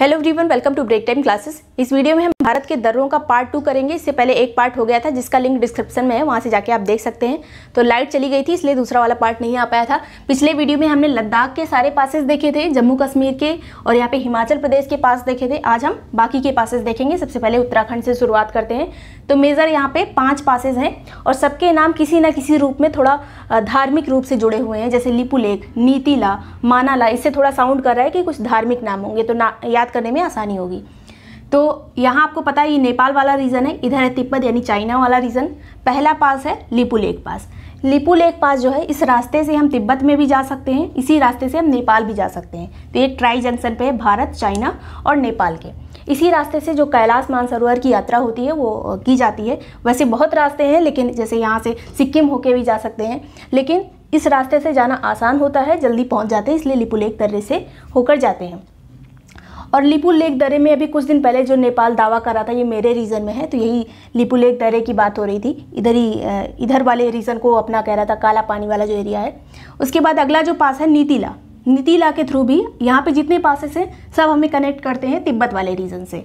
hello everyone welcome to break time classes इस video में हम भारत के दर्रों का पार्ट टू करेंगे इससे पहले एक पार्ट हो गया था जिसका लिंक डिस्क्रिप्शन में है वहाँ से जाके आप देख सकते हैं तो लाइट चली गई थी इसलिए दूसरा वाला पार्ट नहीं आ पाया था पिछले वीडियो में हमने लद्दाख के सारे पासेस देखे थे जम्मू कश्मीर के और यहाँ पे हिमाचल प्रदेश के पास देखे थे आज हम बाकी के पासेस देखेंगे सबसे पहले उत्तराखंड से शुरुआत करते हैं तो मेजर यहाँ पे पाँच पासेज हैं और सबके नाम किसी न किसी रूप में थोड़ा धार्मिक रूप से जुड़े हुए हैं जैसे लिपु लेक नीतिला मानाला इससे थोड़ा साउंड कर रहा है कि कुछ धार्मिक नाम होंगे तो ना याद करने में आसानी होगी तो यहाँ आपको पता है ये नेपाल वाला रीज़न है इधर है तिब्बत यानी चाइना वाला रीज़न पहला पास है Lipulekh pass Lipulekh pass जो है इस रास्ते से हम तिब्बत में भी जा सकते हैं इसी रास्ते से हम नेपाल भी जा सकते हैं तो ये ट्राई जंक्शन पे है भारत चाइना और नेपाल के इसी रास्ते से जो कैलाश मानसरोवर की यात्रा होती है वो की जाती है वैसे बहुत रास्ते हैं लेकिन जैसे यहाँ से सिक्किम होके भी जा सकते हैं लेकिन इस रास्ते से जाना आसान होता है जल्दी पहुँच जाते हैं इसलिए लिपुलेख दर्रे से होकर जाते हैं और लिपू लेक दरे में अभी कुछ दिन पहले जो नेपाल दावा कर रहा था ये मेरे रीज़न में है तो यही लिपू लेक दरे की बात हो रही थी इधर ही इधर वाले रीज़न को अपना कह रहा था काला पानी वाला जो एरिया है उसके बाद अगला जो पास है नीतिला नीतिला के थ्रू भी यहाँ पे जितने पासेस हैं सब हमें कनेक्ट करते हैं तिब्बत वाले रीज़न से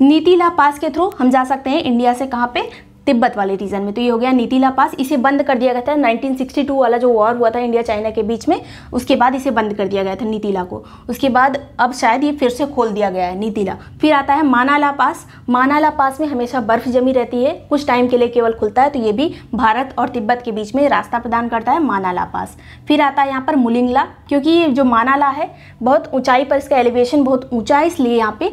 नीतिला पास के थ्रू हम जा सकते हैं इंडिया से कहाँ पे तिब्बत वाले रीजन में तो ये हो गया नीतिला पास इसे बंद कर दिया गया था 1962 वाला जो वॉर हुआ था इंडिया चाइना के बीच में उसके बाद इसे बंद कर दिया गया था नीतिला को उसके बाद अब शायद ये फिर से खोल दिया गया है नीतिला फिर आता है मानाला पास मानाला पास में हमेशा बर्फ जमी रहती है कुछ टाइम के लिए केवल खुलता है तो ये भी भारत और तिब्बत के बीच में रास्ता प्रदान करता है मानाला पास फिर आता है यहाँ पर मुलिंगला क्योंकि ये जो मानाला है बहुत ऊंचाई पर इसका एलिवेशन बहुत ऊंचा है इसलिए यहाँ पे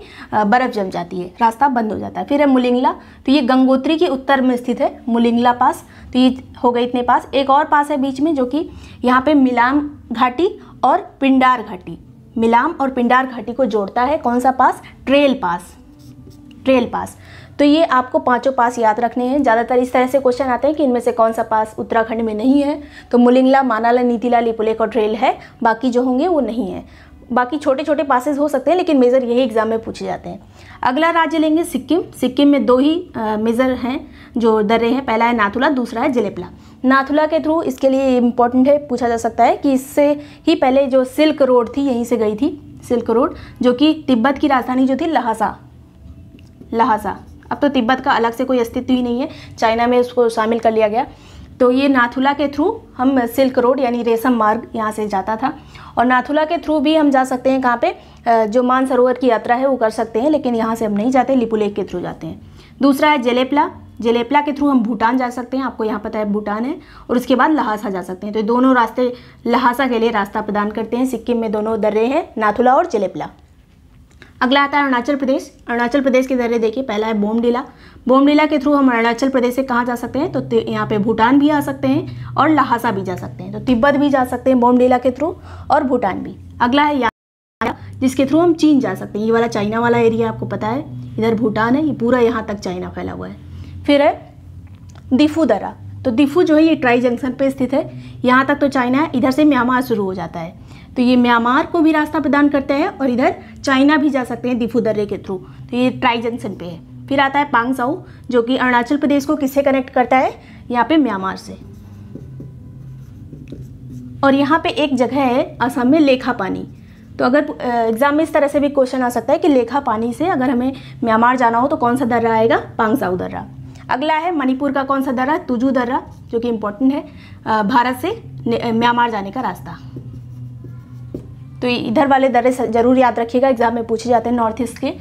बर्फ जम जाती है रास्ता बंद हो जाता है फिर है मुलिंगला तो ये गंगोत्री के उत्तर पूर्व में स्थित है मुलिंगला पास तो ये हो गए इतने पास एक और पास है बीच में जो कि यहाँ पे मिलाम घाटी और पिंडार घाटी मिलाम और पिंडार घाटी को जोड़ता है कौन सा पास ट्रेल पास ट्रेल पास तो ये आपको पांचों पास याद रखने हैं ज़्यादातर इस तरह से क्वेश्चन आते हैं कि इनमें से कौन सा पास उत्तराखंड में नहीं है तो मुलिंगला मानाला नीतिला लिपुलेख और ट्रेल है बाकी जो होंगे वो नहीं है बाकी छोटे छोटे पासेज हो सकते हैं लेकिन मेज़र यही एग्ज़ाम में पूछे जाते हैं अगला राज्य लेंगे सिक्किम सिक्किम में दो ही मेज़र हैं जो दर्रे हैं पहला है नाथुला दूसरा है जलेपला नाथुला के थ्रू इसके लिए इम्पोर्टेंट है पूछा जा सकता है कि इससे ही पहले जो सिल्क रोड थी यहीं से गई थी सिल्क रोड जो कि तिब्बत की राजधानी जो थी लहासा लहासा अब तो तिब्बत का अलग से कोई अस्तित्व ही नहीं है चाइना में उसको शामिल कर लिया गया तो ये नाथुला के थ्रू हम सिल्क रोड यानी रेशम मार्ग यहाँ से जाता था और नाथुला के थ्रू भी हम जा सकते हैं कहाँ पे जो मानसरोवर की यात्रा है वो कर सकते हैं लेकिन यहाँ से हम नहीं जाते लिपू लेक के थ्रू जाते हैं दूसरा है जलेपला जलेपला के थ्रू हम भूटान जा सकते हैं आपको यहाँ पता है भूटान है और उसके बाद लहासा जा सकते हैं तो दोनों रास्ते लहासा के लिए रास्ता प्रदान करते हैं सिक्किम में दोनों दर्रे हैं नाथुला और जलेपला अगला आता है अरुणाचल प्रदेश अरुणाचल प्रदेश के जरिए देखिए पहला है बोमडीला बोमडीला के थ्रू हम अरुणाचल प्रदेश से कहाँ जा सकते हैं तो यहाँ पे भूटान भी आ सकते हैं और लहासा भी जा सकते हैं तो तिब्बत भी जा सकते हैं बोमडीला के थ्रू और भूटान भी अगला है जिसके थ्रू हम चीन जा सकते हैं ये वाला चाइना वाला एरिया आपको पता है इधर भूटान है ये पूरा यहाँ तक चाइना फैला हुआ है फिर है दिफू दरा तो दिफू जो है ये ट्राई जंक्शन पर स्थित है यहाँ तक तो चाइना है इधर से म्यांमार शुरू हो जाता है तो ये म्यांमार को भी रास्ता प्रदान करता है और इधर चाइना भी जा सकते हैं दिफू दर्रे के थ्रू तो ये ट्राई जंक्शन पे है फिर आता है पांगजाऊ जो कि अरुणाचल प्रदेश को किससे कनेक्ट करता है यहाँ पे म्यांमार से और यहाँ पे एक जगह है असम में लेखा पानी तो अगर एग्जाम में इस तरह से भी क्वेश्चन आ सकता है कि लेखा पानी से अगर हमें म्यांमार जाना हो तो कौन सा दर्रा आएगा पांगजाऊ दर्रा अगला है मणिपुर का कौन सा दर्रा तुजू दर्रा जो कि इम्पोर्टेंट है भारत से म्यांमार जाने का रास्ता तो इधर वाले दरें जरूर याद रखिएगा एग्जाम में पूछे जाते हैं नॉर्थ ईस्ट के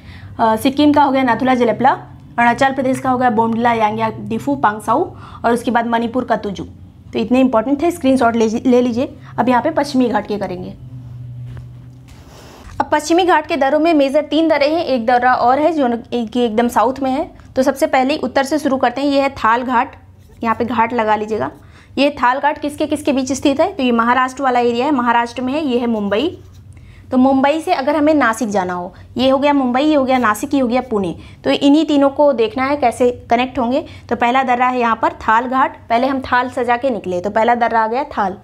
सिक्किम का हो गया नाथुला जलेपला अरुणाचल प्रदेश का हो गया बोंडला यांग्या डिफू पांगसाऊ और उसके बाद मणिपुर का तुजू तो इतने इंपॉर्टेंट थे स्क्रीन ले, ले लीजिए अब यहाँ पर पश्चिमी घाट के करेंगे अब पश्चिमी घाट के दरों में मेजर तीन दरें हैं एक दर्रा और है जो कि एकदम साउथ में है तो सबसे पहले उत्तर से शुरू करते हैं ये है थाल घाट यहाँ पे घाट लगा लीजिएगा ये थाल घाट किसके किसके बीच स्थित है तो ये महाराष्ट्र वाला एरिया है महाराष्ट्र में है ये है मुंबई तो मुंबई से अगर हमें नासिक जाना हो ये हो गया मुंबई ये हो गया नासिक ये हो गया पुणे तो इन्हीं तीनों को देखना है कैसे कनेक्ट होंगे तो पहला दर्रा है यहाँ पर थाल घाट पहले हम थाल सजा के निकले तो पहला दर्रा आ गया थाल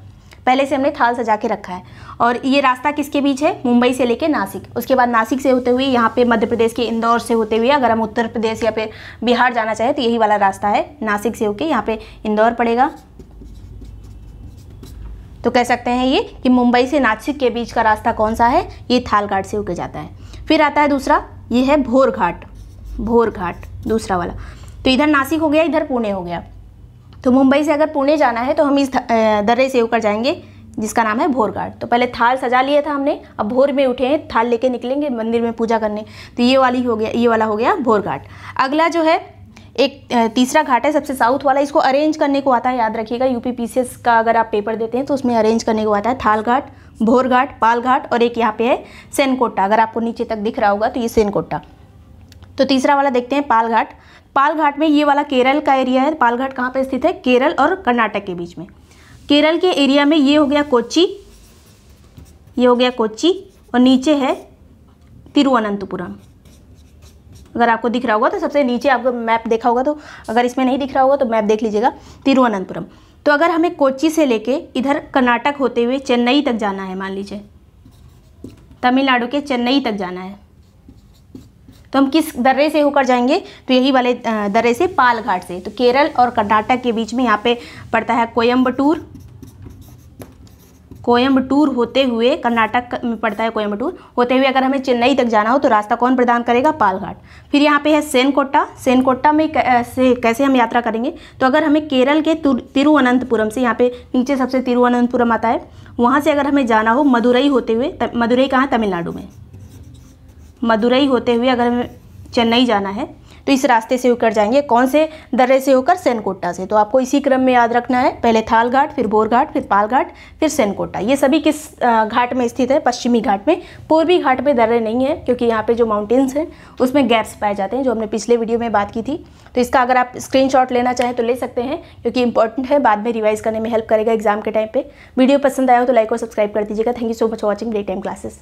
पहले से हमने थाल सजा के रखा है और ये रास्ता किसके बीच है मुंबई से लेके नासिक उसके बाद नासिक से होते हुए यहाँ पे मध्य प्रदेश के इंदौर से होते हुए अगर हम उत्तर प्रदेश या फिर बिहार जाना चाहें तो यही वाला रास्ता है नासिक से होके यहाँ पे इंदौर पड़ेगा तो कह सकते हैं ये कि मुंबई से नासिक के बीच का रास्ता कौन सा है ये थालघाट से होकर जाता है फिर आता है दूसरा ये है भोर घाट भोर घाट दूसरा वाला तो इधर नासिक हो गया इधर पुणे हो गया तो मुंबई से अगर पुणे जाना है तो हम इस दर्रे से होकर जाएंगे जिसका नाम है भोर घाट तो पहले थाल सजा लिया था हमने अब भोर में उठे हैं थाल लेके निकलेंगे मंदिर में पूजा करने तो ये वाली हो गया ये वाला हो गया भोर घाट अगला जो है एक तीसरा घाट है सबसे साउथ वाला इसको अरेंज करने को आता है याद रखिएगा यूपी पीसीएस का अगर आप पेपर देते हैं तो उसमें अरेंज करने को आता है थाल घाट भोर घाट पाल घाट और एक यहाँ पे है सेनकोटा अगर आपको नीचे तक दिख रहा होगा तो ये सेनकोटा तो तीसरा वाला देखते हैं पाल घाट पाल घाट में ये वाला केरल का एरिया है पाल घाट कहाँ पर स्थित है केरल और कर्नाटक के बीच में केरल के एरिया में ये हो गया कोची ये हो गया कोची और नीचे है तिरुवनंतपुरम अगर आपको दिख रहा होगा तो सबसे नीचे आपको मैप देखा होगा तो अगर इसमें नहीं दिख रहा होगा तो मैप देख लीजिएगा तिरुवनंतपुरम तो अगर हमें कोची से लेके इधर कर्नाटक होते हुए चेन्नई तक जाना है मान लीजिए तमिलनाडु के चेन्नई तक जाना है तो हम किस दर्रे से होकर जाएंगे तो यही वाले दर्रे से पालघाट से तो केरल और कर्नाटक के बीच में यहाँ पे पड़ता है कोयम्बटूर कोयम्बटूर होते हुए कर्नाटक में पड़ता है कोयम्बटूर होते हुए अगर हमें चेन्नई तक जाना हो तो रास्ता कौन प्रदान करेगा पालघाट फिर यहाँ पे है सेनकोटा सेनकोटा में से कैसे हम यात्रा करेंगे तो अगर हमें केरल के तिरुवनंतपुरम से यहाँ पे नीचे सबसे तिरुवनंतपुरम आता है वहाँ से अगर हमें जाना हो मदुरई होते हुए मदुरई कहाँ तमिलनाडु में मदुरई होते हुए अगर हमें चेन्नई जाना है तो इस रास्ते से होकर जाएंगे कौन से दर्रे से होकर सेनकोटा से तो आपको इसी क्रम में याद रखना है पहले थाल घाट फिर बोर घाट फिर पाल घाट फिर सेनकोटा ये सभी किस घाट में स्थित है पश्चिमी घाट में पूर्वी घाट पर दर्रे नहीं है क्योंकि यहाँ पर जो माउंटेन्स हैं उसमें गैप्स पाए जाते हैं जो हमने पिछले वीडियो में बात की थी तो इसका अगर आप स्क्रीन लेना चाहें तो ले सकते हैं क्योंकि इंपॉर्टेंट है बाद में रिवाइज करने में हेल्प करेगा एग्जाम के टाइम पर वीडियो पसंद आया हो तो लाइक और सब्सक्राइब कर दीजिएगा thank you so much watching day time classes